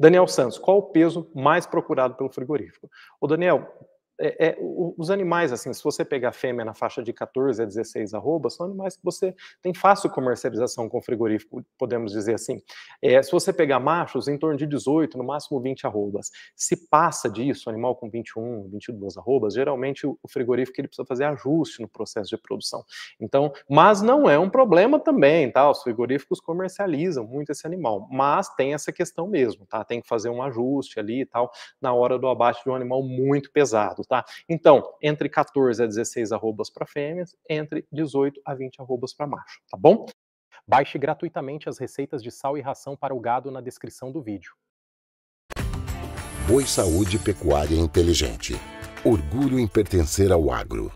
Daniel Santos, qual o peso mais procurado pelo frigorífico? O Daniel, é, é, os animais, assim, se você pegar fêmea na faixa de 14 a 16 arrobas são animais que você tem fácil comercialização com frigorífico, podemos dizer assim. É, se você pegar machos, em torno de 18, no máximo 20 arrobas. Se passa disso, animal com 21, 22 arrobas, geralmente o frigorífico ele precisa fazer ajuste no processo de produção. Então, mas não é um problema também, tá? Os frigoríficos comercializam muito esse animal, mas tem essa questão mesmo, tá? Tem que fazer um ajuste ali e tal, na hora do abate de um animal muito pesado tá? Então, entre 14 a 16 arrobas para fêmeas, entre 18 a 20 arrobas para macho, tá bom? Baixe gratuitamente as receitas de sal e ração para o gado na descrição do vídeo. Boi Saúde Pecuária Inteligente. Orgulho em pertencer ao agro.